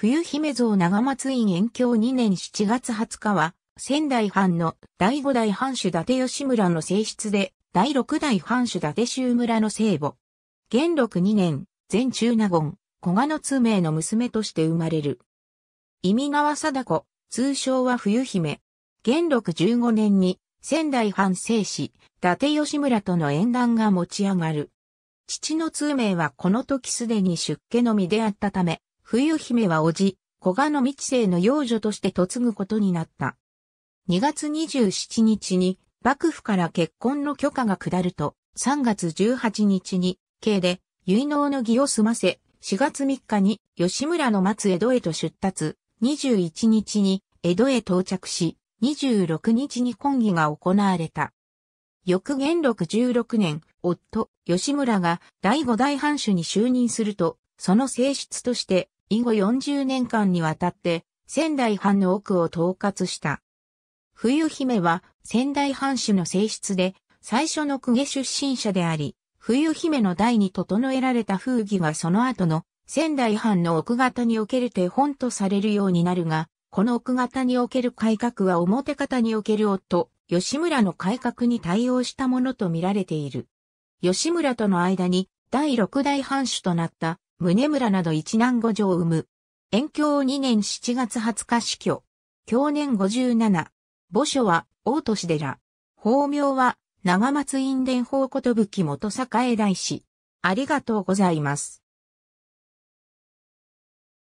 冬姫像長松院延享2年7月20日は、仙台藩の第5代藩主伊達吉村の正室で、第6代藩主伊達州村の聖母。元禄2年、全中納言、小賀の通名の娘として生まれる。意味川貞子、通称は冬姫。元禄15年に、仙台藩正子、伊達吉村との縁談が持ち上がる。父の通名はこの時すでに出家のみであったため、冬姫はおじ、小賀の未知生の養女として嫁ぐことになった。2月27日に幕府から結婚の許可が下ると、3月18日に、慶で、結納の儀を済ませ、4月3日に吉村の松江戸へと出立、21日に江戸へ到着し、26日に婚儀が行われた。翌元禄16年、夫、吉村が第五代藩主に就任すると、その性質として、以後40年間にわたって仙台藩の奥を統括した。冬姫は仙台藩主の性質で最初の公家出身者であり、冬姫の代に整えられた風儀がその後の仙台藩の奥方における手本とされるようになるが、この奥方における改革は表方における夫、吉村の改革に対応したものとみられている。吉村との間に第六代藩主となった宗村など一男五女を産む。延長2年7月20日死去。去年57。墓所は大都市寺。法名は長松院伝法ことぶき元栄大師。ありがとうございます。